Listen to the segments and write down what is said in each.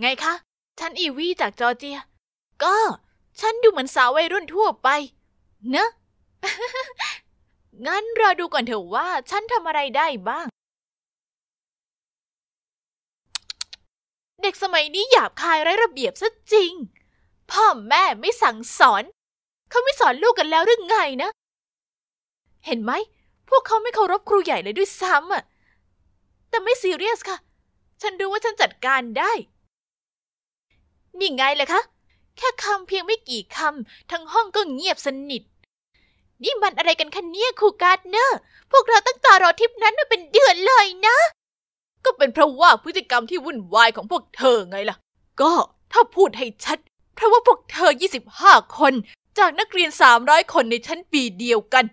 ไงคะ ฉันอีวีจากจอร์เจีย ก็ฉันดูเหมือนสาววัยรุ่นทั่วไป เนะ งั้นเราดูก่อนเถอะว่าฉันทำอะไรได้บ้าง เด็กสมัยนี้หยาบคายไร้ระเบียบซะจริง พ่อแม่ไม่สั่งสอน เขาไม่สอนลูกกันแล้วหรือไงนะ เห็นไหม พวกเขาไม่เคารพครูใหญ่เลยด้วยซ้ำอ่ะแต่ไม่ซีเรียสค่ะ ฉันรู้ว่าฉันจัดการได้นี่ไงเลยคะแค่คำเพียงไม่กี่คำทั้งห้องก็เงียบสนิท นี่มันอะไรกันคะเนี่ยครูการ์ดเนอะพวกเราตั้งตารอทริปนั้นมาเป็นเดือนเลยนะ ก็เป็นเพราะว่าพฤติกรรมที่วุ่นวายของพวกเธอไงล่ะ ก็ถ้าพูดให้ชัด เพราะว่าพวกเธอ25คน จากนักเรียน300คนในชั้นปีเดียวกัน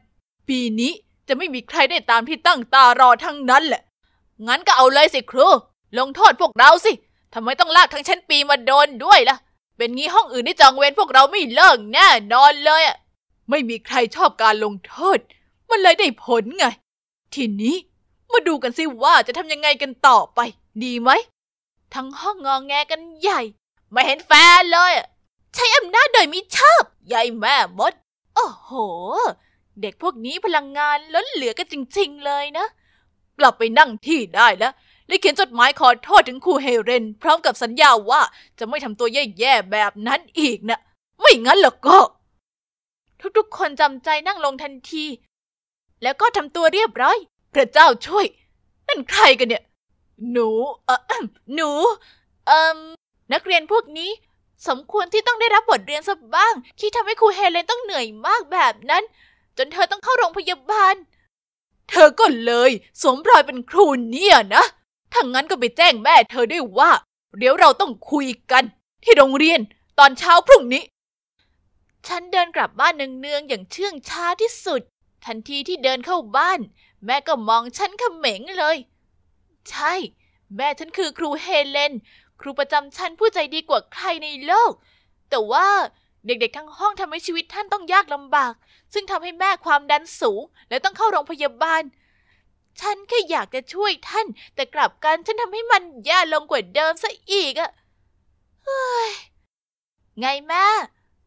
ปีนี้จะไม่มีใครได้ตามที่ตั้งตารอทั้งนั้นแหละ งั้นก็เอาเลยสิครู ลงโทษพวกเราสิทำไมต้องลากทั้งชั้นปีมาโดนด้วยล่ะ เป็นงี้ห้องอื่นที่จองเวรพวกเราไม่เลิกแน่นอนเลยอะไม่มีใครชอบการลงโทษ มันเลยได้ผลไง ทีนี้มาดูกันสิว่าจะทำยังไงกันต่อไป ดีไหม ทั้งห้องงองแงกันใหญ่ ไม่เห็นแฟนเลย ใช้อำนาจโดยมิชอบใหญ่แม่มด โอ้โห เด็กพวกนี้พลังงานล้นเหลือกันจริงๆเลยนะกลับไปนั่งที่ได้แล้วได้เขียนจดหมายขอโทษถึงครูเฮเรนพร้อมกับสัญญาว่า จะไม่ทำตัวแย่ๆแบบนั้นอีกนะไม่งั้นหรอกก็ ทุกๆคนจำใจนั่งลงทันที แล้วก็ทำตัวเรียบร้อย พระเจ้าช่วย นั่นใครกันเนี่ยหนู เออหนู เออนักเรียนพวกนี้ สมควรที่ต้องได้รับบทเรียนสักบ้าง ที่ทำให้ครูเฮเลนต้องเหนื่อยมากแบบนั้น จนเธอต้องเข้าโรงพยาบาล เธอก็เลย สมรอยเป็นครูเนี่ยนะถ้างั้นก็ไปแจ้งแม่เธอได้ว่า เดี๋ยวเราต้องคุยกัน ที่โรงเรียนตอนเช้าพรุ่งนี้ ฉันเดินกลับบ้านเนืองๆ อย่างเชื่องช้าที่สุด ทันทีที่เดินเข้าบ้าน แม่ก็มองฉันขม็งเลย ใช่ แม่ฉันคือครูเฮเลน ครูประจำชั้นผู้ใจดีกว่าใครในโลก แต่ว่าเด็กๆทั้งห้องทำให้ชีวิตท่านต้องยากลำบาก ซึ่งทำให้แม่ความดันสูงและต้องเข้าโรงพยาบาลฉันแค่อยากจะช่วยท่าน แต่กลับกันฉันทำให้มันแย่ลงกว่าเดิมซะอีกอะเฮ้ย ไงแม่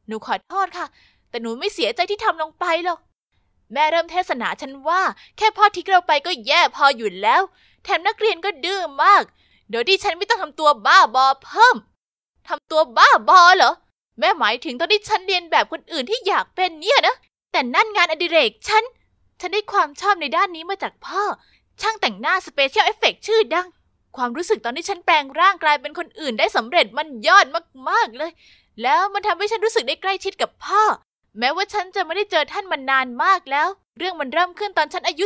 หนูขอโทษค่ะ แต่หนูไม่เสียใจที่ทำลงไปหรอก แม่เริ่มเทศนาฉันว่า แค่พ่อทิ้งเราไปก็แย่พออยู่แล้ว แถมนักเรียนก็ดื้อมาก โดยที่ฉันไม่ต้องทำตัวบ้าบอเพิ่มทำตัวบ้าบอเหรอแม่หมายถึงตอนที่ฉันเรียนแบบคนอื่นที่อยากเป็นเนี่ยนะแต่นั่นงานอดิเรกฉันฉันได้ความชอบในด้านนี้มาจากพ่อ ช่างแต่งหน้าสเปเชียลเอฟเฟกชื่อดัง ความรู้สึกตอนที่ฉันแปลงร่างกลายเป็นคนอื่นได้สำเร็จมันยอดมากๆเลย แล้วมันทำให้ฉันรู้สึกได้ใกล้ชิดกับพ่อ แม้ว่าฉันจะไม่ได้เจอท่านมานานมากแล้ว เรื่องมันเริ่มขึ้นตอนฉันอายุ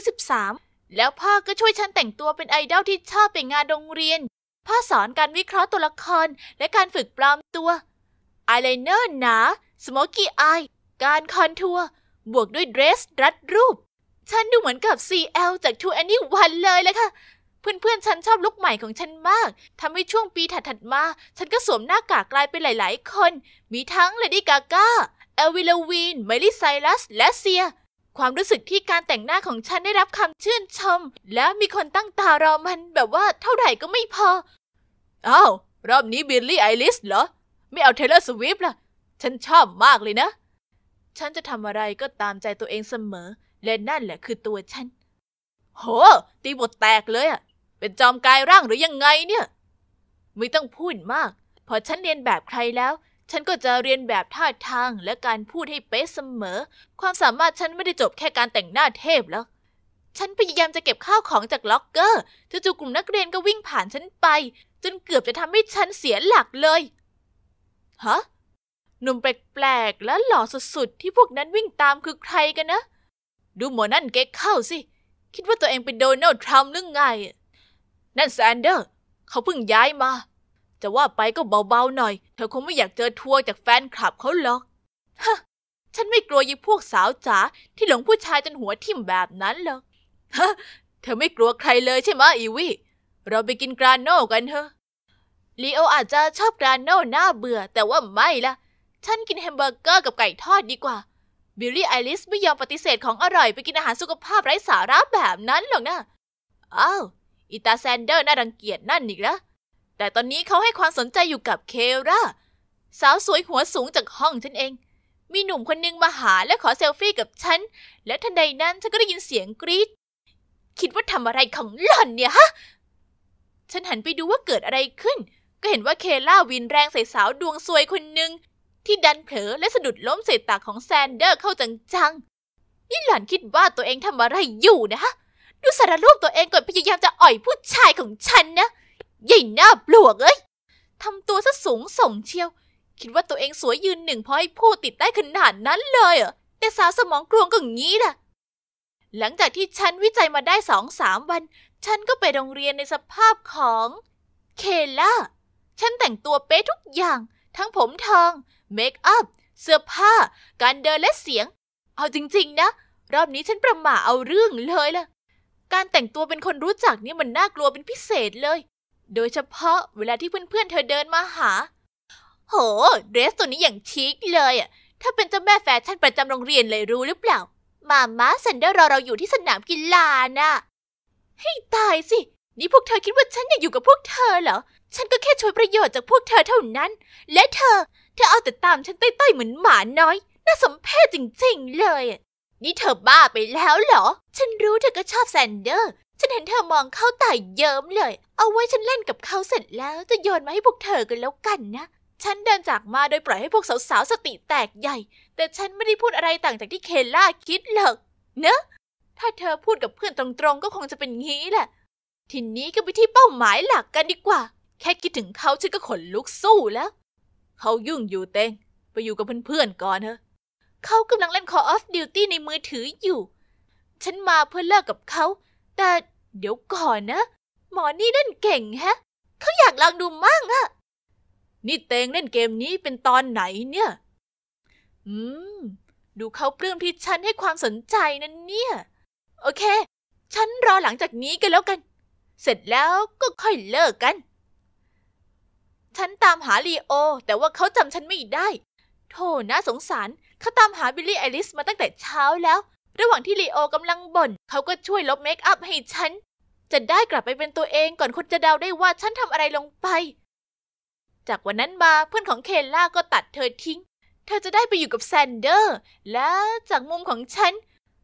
13 แล้วพ่อก็ช่วยฉันแต่งตัวเป็นไอดอลที่ชอบไปงานโรงเรียน พ่อสอนการวิเคราะห์ตัวละครและการฝึกปลอมตัวอายไลเนอร์หนาสโมกี้อายการคอนทัวร์ บวกด้วยเดรสรัดรูปฉันดูเหมือนกับ CL จาก To Anyone เลยเลยค่ะ เพื่อนๆ ฉันชอบลุคใหม่ของฉันมากทำให้ช่วงปีถัดๆมา ฉันก็สวมหน้ากากกลายเป็นหลายๆคน มีทั้งเลดี้กาก้าเอลวิลวีนเมลี่ไซรัส และเซีย ความรู้สึกที่การแต่งหน้าของฉันได้รับคำชื่นชม และมีคนตั้งตารอมัน แบบว่าเท่าไหร่ก็ไม่พออ้าวรอบนี้บิลลี่ไอริสเหรอไม่เอาเทเลอร์สวิฟล่ะ ฉันชอบมากเลยนะ ฉันจะทำอะไรก็ตามใจตัวเองเสมอและนั่นแหละคือตัวฉัน โห ตีบทแตกเลยอะเป็นจอมกายร่างหรือยังไงเนี่ย ไม่ต้องพูดมาก พอฉันเรียนแบบใครแล้ว ฉันก็จะเรียนแบบท่าทางและการพูดให้เป๊ะเสมอ ความสามารถ ฉันไม่ได้จบแค่การแต่งหน้าเทพแล้ว ฉันพยายามจะเก็บข้าวของจากล็อกเกอร์จู่ๆกลุ่มนักเรียนก็วิ่งผ่านฉันไป จนเกือบจะทำให้ฉันเสียหลักเลย ฮะ หนุ่มแปลกๆและหล่อสุดๆที่พวกนั้นวิ่งตามคือใครกันนะดูหมอนั่นเก๊กเข้าสิ คิดว่าตัวเองเป็นโดนัลด์ทรัมป์หรือไง นั่นแซนเดอร์ เขาเพิ่งย้ายมา จะว่าไปก็เบาๆหน่อย เธอคงไม่อยากเจอทัวร์จากแฟนคลับเขาหรอก ฮะ ฉันไม่กลัวยิพวกสาวจ๋าที่หลงผู้ชายจนหัวทิ่มแบบนั้นหรอกฮะเธอไม่กลัวใครเลยใช่ไหมอีวี่ เราไปกินกราโน่กันเถอะ ลีโออาจจะชอบกราโน่หน้าเบื่อแต่ว่าไม่ละ ฉันกินแฮมเบอร์เกอร์กับไก่ทอดดีกว่าบิลลี่ไอริสไม่ยอมปฏิเสธของอร่อยไปกินอาหารสุขภาพไร้สาระแบบนั้นหรอกนะ อ้าว อิตาแซนเดอร์น่ารังเกียจนั่นอีกแล้ว แต่ตอนนี้เขาให้ความสนใจอยู่กับเคราสาวสวยหัวสูงจากห้องฉันเอง มีหนุ่มคนนึงมาหาและขอเซลฟี่กับฉัน และทันใดนั้นฉันก็ได้ยินเสียงกรีดคิดว่าทำอะไรของหล่อนเนี่ยฮะ ฉันหันไปดูว่าเกิดอะไรขึ้น ก็เห็นว่าเคล่าวินแรงใส่สาวดวงสวยคนหนึ่งที่ดันเผลอและสะดุดล้มเศษตาของแซนเดอร์เข้าจังๆนี่หล่อนคิดว่าตัวเองทำอะไรอยู่นะดูสารรูปตัวเองก่อนพยายามจะอ่อยผู้ชายของฉันนะ ใหญ่หน้าปลวกเอ้ยทำตัวซะสูงส่งเชียว คิดว่าตัวเองสวยยืนหนึ่งพอให้ผู้ติดได้ขนาดนั้นเลยเหรอแต่สาวสมองกลวงก็งี้ล่ะ หลังจากที่ฉันวิจัยมาได้สองสามวัน ฉันก็ไปโรงเรียนในสภาพของเคล่าฉันแต่งตัวเป๊ะทุกอย่างทั้งผมทองเมคอัพ เสื้อผ้า การเดินและเสียง เอาจริงๆนะ รอบนี้ฉันประหม่าเอาเรื่องเลยล่ะ การแต่งตัวเป็นคนรู้จักนี่มันน่ากลัวเป็นพิเศษเลย โดยเฉพาะเวลาที่เพื่อนๆเธอเดินมาหา โห เดรสตัวนี้อย่างชิคเลยอ่ะถ้าเป็นเจ้าแม่แฟชั่นประจำโรงเรียนเลยรู้หรือเปล่า มาม้าซันเดอร์รอเราอยู่ที่สนามกีฬานะ่ะให้ตายสิ นี่พวกเธอคิดว่าฉันอยากอยู่กับพวกเธอเหรอฉันก็แค่ช่วยประโยชน์จากพวกเธอเท่านั้น และเธอ เธอเอาแต่ตามฉันต้ๆเหมือนหมาน้อย น่าสมเพชจริงๆเลย นี่เธอบ้าไปแล้วเหรอ ฉันรู้เธอก็ชอบแซนเดอร์ ฉันเห็นเธอมองเข้าตายเยิ้มเลย เอาไว้ฉันเล่นกับเขาเสร็จแล้วจะโยนมาให้พวกเธอกันแล้วกันนะ ฉันเดินจากมาโดยปล่อยให้พวกสาวๆสติแตกใหญ่ แต่ฉันไม่ได้พูดอะไรต่างจากที่เคล่าคิดหรอกเนอะถ้าเธอพูดกับเพื่อนตรงๆก็คงจะเป็นงี้แหละ ทีนี้ก็ไปที่เป้าหมายหลักกันดีกว่าแค่คิดถึงเขาฉันก็ขนลุกสู้แล้ว เขายุ่งอยู่เตง ไปอยู่กับเพื่อนๆก่อนเถอะเขากำลังเล่น Call of Duty ในมือถืออยู่ ฉันมาเพื่อเลิกกับเขา แต่เดี๋ยวก่อนนะ หมอนี่เล่นเก่งฮะ เขาอยากลองดูมั่งอะ นี่เตงเล่นเกมนี้เป็นตอนไหนเนี่ย อืม ดูเขาปลื้มที่ฉันให้ความสนใจนั่นเนี่ย โอเค ฉันรอหลังจากนี้กันแล้วกัน เสร็จแล้วก็ค่อยเลิกกันฉันตามหาลีโอแต่ว่าเขาจำฉันไม่ได้โธ่น่าสงสารเขาตามหาบิลลี่ไอริสมาตั้งแต่เช้าแล้วระหว่างที่ลีโอกำลังบ่นเขาก็ช่วยลบเมคอัพให้ฉัน จะได้กลับไปเป็นตัวเองก่อนคนจะเดาได้ว่าฉันทำอะไรลงไป จากวันนั้นมาเพื่อนของเคลล่าก็ตัดเธอทิ้ง เธอจะได้ไปอยู่กับแซนเดอร์และจากมุมของฉัน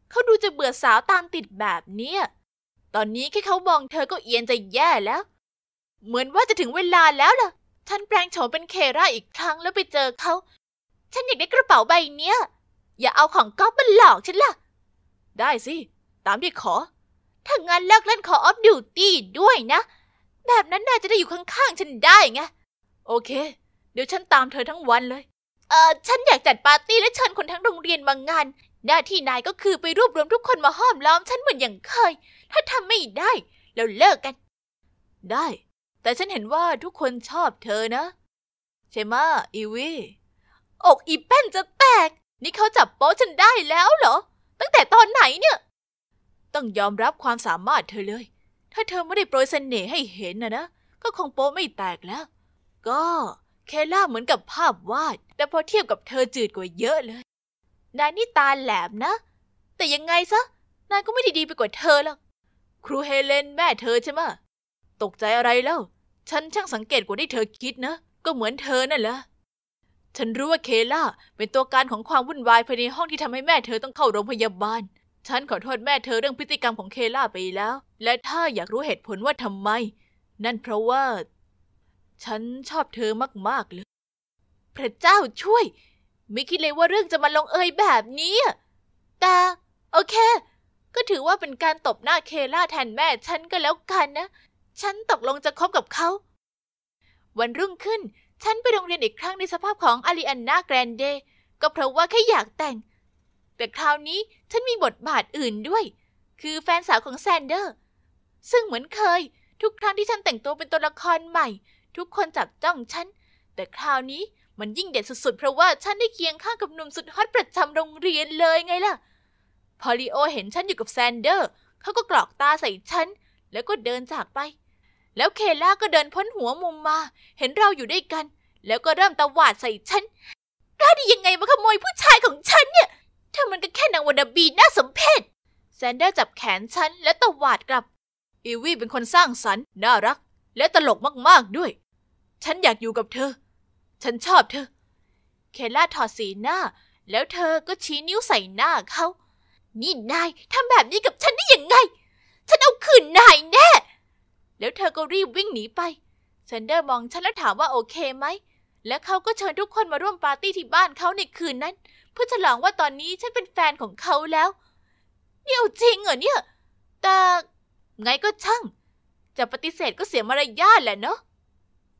เขาดูจะเบื่อสาวตามติดแบบเนี้ยตอนนี้แค่เขามองเธอก็เอียนจะแย่แล้ว เหมือนว่าจะถึงเวลาแล้วล่ะฉันแปลงโฉมเป็นเคราอีกครั้งแล้วไปเจอเขา ฉันอยากได้กระเป๋าใบเนี้ย อย่าเอาของก๊อฟมาหลอกฉันล่ะ ได้สิ ตามที่ขอ ถ้างั้นเลิกเล่นขอออฟดิวตี้ด้วยนะ แบบนั้นนายจะได้อยู่ข้างๆฉันได้ไง โอเค เดี๋ยวฉันตามเธอทั้งวันเลย เออฉันอยากจัดปาร์ตี้และเชิญคนทั้งโรงเรียนมางาน หน้าที่นายก็คือไปรวบรวมทุกคนมาห้อมล้อมฉันเหมือนอย่างเคย ถ้าทำไม่ได้แล้วเลิกกัน ได้แต่ฉันเห็นว่าทุกคนชอบเธอนะ ใช่ไหมอีวีอกอีแป้นจะแตก นี่เขาจับโป๊ฉันได้แล้วเหรอ ตั้งแต่ตอนไหนเนี่ย ต้องยอมรับความสามารถเธอเลย ถ้าเธอไม่ได้โปรยเสน่ห์ให้เห็นนะนะก็คงโป๊ไม่แตกแล้ว ก็เคล่าเหมือนกับภาพวาดแต่พอเทียบกับเธอจืดกว่าเยอะเลย นายนี่ตาแหลมนะ แต่ยังไงซะ นายก็ไม่ดีดีไปกว่าเธอหรอกครูเฮเลนแม่เธอใช่ไหมตกใจอะไรเล่าฉันช่างสังเกตกว่าที่เธอคิดนะ ก็เหมือนเธอนั่นแหละ ฉันรู้ว่าเคล่าเป็นตัวการของความวุ่นวายภายในห้องที่ทำให้แม่เธอต้องเข้าโรงพยาบาล ฉันขอโทษแม่เธอเรื่องพฤติกรรมของเคล่าไปแล้ว และถ้าอยากรู้เหตุผลว่าทำไม นั่นเพราะว่า ฉันชอบเธอมากๆ เลย พระเจ้าช่วย ไม่คิดเลยว่าเรื่องจะมาลงเอยแบบนี้แต่โอเค ก็ถือว่าเป็นการตบหน้าเคล่าแทนแม่ฉันก็แล้วกันนะฉันตกลงจะคบกับเขา วันรุ่งขึ้นฉันไปโรงเรียนอีกครั้งในสภาพของอาริอันนาแกรนเด ก็เพราะว่าแค่อยากแต่ง แต่คราวนี้ฉันมีบทบาทอื่นด้วย คือแฟนสาวของแซนเดอร์ ซึ่งเหมือนเคย ทุกครั้งที่ฉันแต่งตัวเป็นตัวละครใหม่ ทุกคนจับจ้องฉัน แต่คราวนี้มันยิ่งเด็ดสุดๆเพราะว่าฉันได้เคียงข้างกับหนุ่มสุดฮอตประจำโรงเรียนเลยไงล่ะ พอลิโอเห็นฉันอยู่กับแซนเดอร์เขาก็กรอกตาใส่ฉันแล้วก็เดินจากไปแล้วเคล่าก็เดินพ้นหัวมุมมา เห็นเราอยู่ด้วยกัน แล้วก็เริ่มตะหวาดใส่ฉัน กล้าได้ยังไงมาขโมยผู้ชายของฉันเนี่ย เธอมันก็แค่นางวันาบีน่าสมเพช แซนเดอร์จับแขนฉันและตะหวาดกลับ อีวี่เป็นคนสร้างสรรค์น่ารัก และตลกมาก ๆ ด้วย ฉันอยากอยู่กับเธอ ฉันชอบเธอ เคล่าถอดสีหน้า แล้วเธอก็ชี้นิ้วใส่หน้าเขานี่นายทำแบบนี้กับฉันได้ยังไง ฉันเอาคืนนายแน่แล้วเธอก็รีบวิ่งหนีไปเซนเดอร์มองฉันแล้วถามว่าโอเคไหม และเขาก็เชิญทุกคนมาร่วมปาร์ตี้ที่บ้านเขาในคืนนั้นเพื่อฉลองว่าตอนนี้ฉันเป็นแฟนของเขาแล้วนี่เอาจริงเหรอเนี่ย แต่ ไงก็ช่าง จะปฏิเสธก็เสียมารยาทแหละเนาะ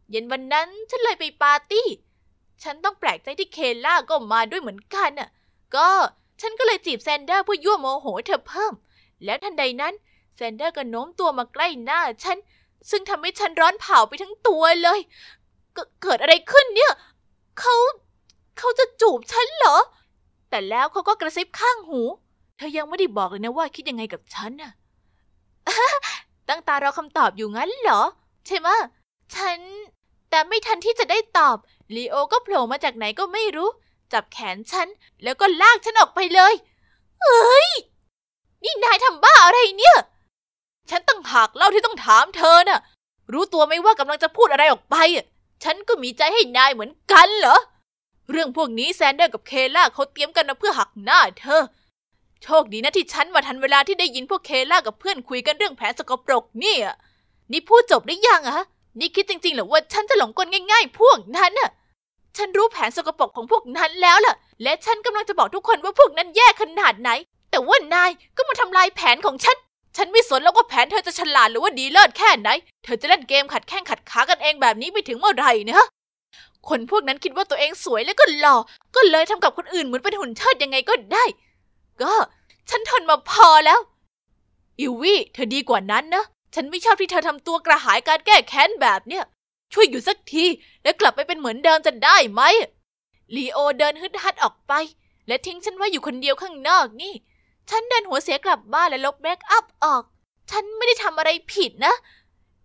เย็นวันนั้นฉันเลยไปปาร์ตี้ ฉันต้องแปลกใจที่เคล่าก็มาด้วยเหมือนกันน่ะ ก็ฉันก็เลยจีบแซนเดอร์เพื่อยั่วโมโหเธอเพิ่ม แล้วทันใดนั้นแซนเดอร์ก็โน้มตัวมาใกล้หน้า ฉันซึ่งทำให้ฉันร้อนเผาไปทั้งตัวเลยเกิดอะไรขึ้นเนี่ย เขา เขาจะจูบฉันเหรอ แต่แล้วเขาก็กระซิบข้างหู เธอยังไม่ได้บอกเลยนะว่าคิดยังไงกับฉันน่ะตั้งตารอคำตอบอยู่งั้นเหรอ ใช่ไหมฉัน แต่ไม่ทันที่จะได้ตอบลีโอก็โผล่มาจากไหนก็ไม่รู้ จับแขนฉันแล้วก็ลากฉันออกไปเลยเอ้ยนี่นายทำบ้าอะไรเนี่ยฉันตั้งหากเล่าที่ต้องถามเธอน่ะ รู้ตัวไหมว่ากำลังจะพูดอะไรออกไป ฉันก็มีใจให้นายเหมือนกันเหรอ เรื่องพวกนี้แซนเดอร์กับเคล่าเขาเตรียมกันมาเพื่อหักหน้าเธอ โชคดีนะที่ฉันมาทันเวลาที่ได้ยินพวกเคล่ากับเพื่อนคุยกันเรื่องแผลสกปรกเนี่ย นี่พูดจบได้ยังอะนี่คิดจริงๆเหรอว่าฉันจะหลงกลง่ายๆ พวกนั้นอะฉันรู้แผนสกปรกของพวกนั้นแล้วล่ะ และฉันกำลังจะบอกทุกคนว่าพวกนั้นแย่ขนาดไหน แต่ว่านายก็มาทำลายแผนของฉันฉันไม่สนแล้วว่าแผนเธอจะฉลาดหรือว่าดีเลิศแค่ไหน เธอจะเล่นเกมขัดแข้งขัดขากันเองแบบนี้ไปถึงเมื่อไหร่นะ คนพวกนั้นคิดว่าตัวเองสวยแล้วก็หล่อ ก็เลยทำกับคนอื่นเหมือนเป็นหุ่นเชิดยังไงก็ได้ ก็ฉันทนมาพอแล้วอิวี่เธอดีกว่านั้นนะ ฉันไม่ชอบที่เธอทำตัวกระหายการแก้แค้นแบบเนี้ยช่วยอยู่สักทีแล้วกลับไปเป็นเหมือนเดิมจะได้ไหมลีโอเดินฮึดฮัดออกไป และทิ้งฉันไว้อยู่คนเดียวข้างนอกนี่ฉันเดินหัวเสียกลับบ้านและลบเมคอัพออก ฉันไม่ได้ทำอะไรผิดนะ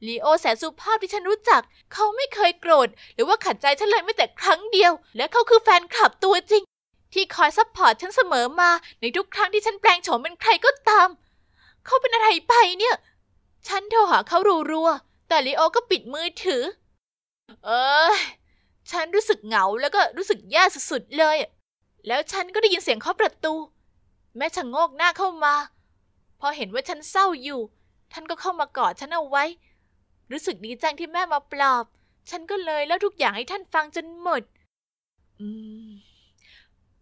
ลีโอแสนสุภาพที่ฉันรู้จัก เขาไม่เคยโกรธหรือว่าขัดใจฉันเลยไม่แต่ครั้งเดียว และเขาคือแฟนคลับตัวจริง ที่คอยซัพพอร์ตฉันเสมอมาในทุกครั้งที่ฉันแปลงโฉมเป็นใครก็ตาม เขาเป็นอะไรไปเนี่ย ฉันโทรหาเขารัวๆ แต่ลีโอก็ปิดมือถือ เออ ฉันรู้สึกเหงาแล้วก็รู้สึกแย่สุดๆ เลย แล้วฉันก็ได้ยินเสียงเคาะประตูแม่ชะโงกหน้าเข้ามา พอเห็นว่าฉันเศร้าอยู่ ท่านก็เข้ามากอดฉันเอาไว้ รู้สึกดีจังที่แม่มาปลอบ ฉันก็เลยเล่าทุกอย่างให้ท่านฟังจนหมด อืม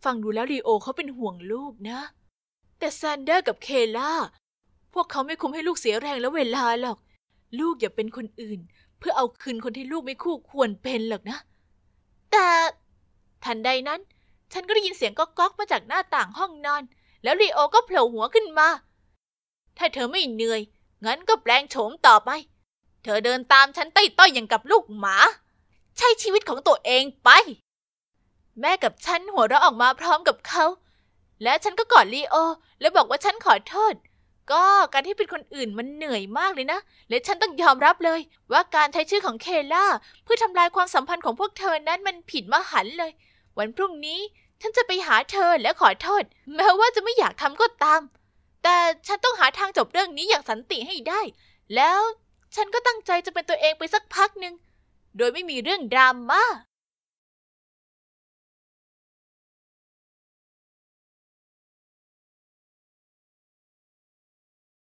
ฟังดูแล้วลีโอเขาเป็นห่วงลูกนะ แต่แซนเดอร์กับเคล่าพวกเขาไม่คุ้มให้ลูกเสียแรงและเวลาหรอก ลูกอย่าเป็นคนอื่น เพื่อเอาคืนคนที่ลูกไม่คู่ควรเป็นหรอกนะแต่ทันใดนั้น ฉันก็ได้ยินเสียงก๊อกๆมาจากหน้าต่างห้องนอนแล้วลีโอก็โผล่หัวขึ้นมา ถ้าเธอไม่เหนื่อย งั้นก็แปลงโฉม ต่อไป เธอเดินตามฉันใต้ต้อยอย่างกับลูกหมา ใช้ชีวิตของตัวเองไป แม่กับฉันหัวเราะออกมาพร้อมกับเขา และฉันก็กอดลีโอแล้วบอกว่าฉันขอโทษ ก็การที่เป็นคนอื่นมันเหนื่อยมากเลยนะ และฉันต้องยอมรับเลย ว่าการใช้ชื่อของเคล่าเพื่อทำลายความสัมพันธ์ของพวกเธอ นั้นมันผิดมหันเลย วันพรุ่งนี้ฉันจะไปหาเธอและขอโทษ แม้ว่าจะไม่อยากทำก็ตาม แต่ฉันต้องหาทางจบเรื่องนี้อย่างสันติให้ได้ แล้วฉันก็ตั้งใจจะเป็นตัวเองไปสักพักหนึ่งโดยไม่มีเรื่องดราม่า